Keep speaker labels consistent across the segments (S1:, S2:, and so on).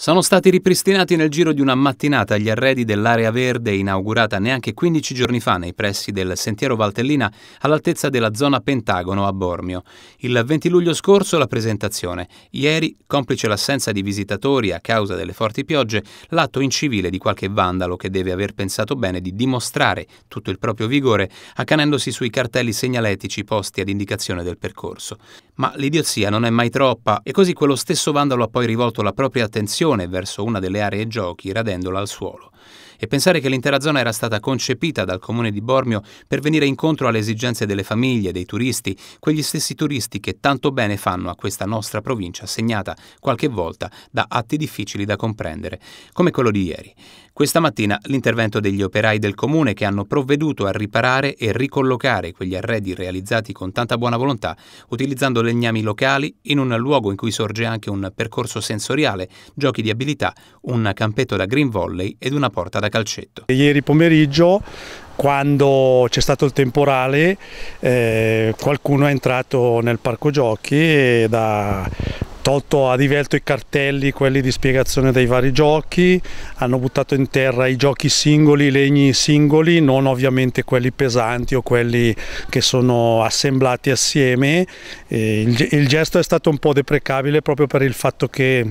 S1: Sono stati ripristinati nel giro di una mattinata gli arredi dell'area verde inaugurata neanche 15 giorni fa nei pressi del Sentiero Valtellina all'altezza della zona Pentagono a Bormio. Il 20 luglio scorso la presentazione. Ieri, complice l'assenza di visitatori a causa delle forti piogge, l'atto incivile di qualche vandalo che deve aver pensato bene di dimostrare tutto il proprio vigore accanendosi sui cartelli segnaletici posti ad indicazione del percorso. Ma l'idiozia non è mai troppa e così quello stesso vandalo ha poi rivolto la propria attenzione direzione verso una delle aree giochi radendola al suolo e pensare che l'intera zona era stata concepita dal comune di Bormio per venire incontro alle esigenze delle famiglie, dei turisti, quegli stessi turisti che tanto bene fanno a questa nostra provincia segnata qualche volta da atti difficili da comprendere, come quello di ieri. Questa mattina l'intervento degli operai del comune che hanno provveduto a riparare e ricollocare quegli arredi realizzati con tanta buona volontà utilizzando legnami locali in un luogo in cui sorge anche un percorso sensoriale, giochi di abilità, un campetto da green volley ed una porta da calcetto.
S2: Ieri pomeriggio quando c'è stato il temporale eh, qualcuno è entrato nel parco giochi e ha tolto a divelto i cartelli, quelli di spiegazione dei vari giochi, hanno buttato in terra i giochi singoli, i legni singoli, non ovviamente quelli pesanti o quelli che sono assemblati assieme. Il, il gesto è stato un po' deprecabile proprio per il fatto che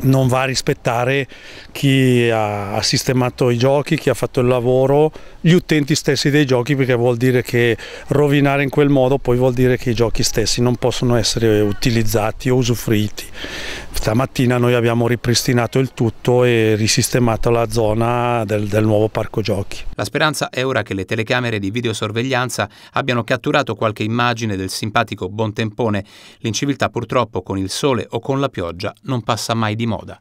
S2: non va a rispettare chi ha, sistemato i giochi, chi ha fatto il lavoro, gli utenti stessi dei giochi perché vuol dire che rovinare in quel modo poi vuol dire che i giochi stessi non possono essere utilizzati o usufruiti. Stamattina noi abbiamo ripristinato il tutto e risistemato la zona del, del nuovo parco giochi. La
S1: speranza è ora che le telecamere di videosorveglianza abbiano catturato qualche immagine del simpatico Buon L'inciviltà purtroppo con il sole o con la pioggia non passa mai di moda.